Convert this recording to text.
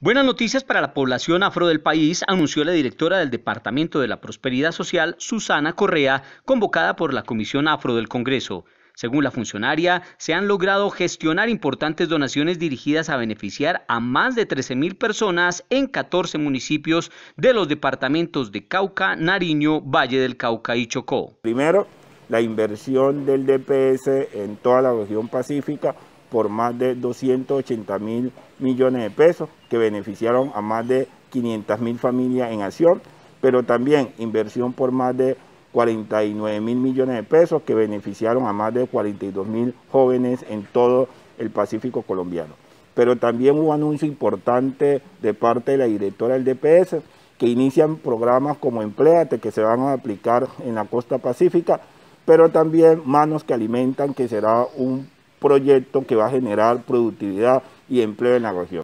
Buenas noticias para la población afro del país, anunció la directora del Departamento de la Prosperidad Social, Susana Correa, convocada por la Comisión Afro del Congreso. Según la funcionaria, se han logrado gestionar importantes donaciones dirigidas a beneficiar a más de 13.000 personas en 14 municipios de los departamentos de Cauca, Nariño, Valle del Cauca y Chocó. Primero, la inversión del DPS en toda la región pacífica por más de 280 mil millones de pesos que beneficiaron a más de 500 mil familias en acción, pero también inversión por más de 49 mil millones de pesos que beneficiaron a más de 42 mil jóvenes en todo el Pacífico colombiano. Pero también hubo anuncio importante de parte de la directora del DPS que inician programas como Empleate que se van a aplicar en la costa pacífica, pero también Manos que Alimentan que será un proyecto que va a generar productividad y empleo en la región.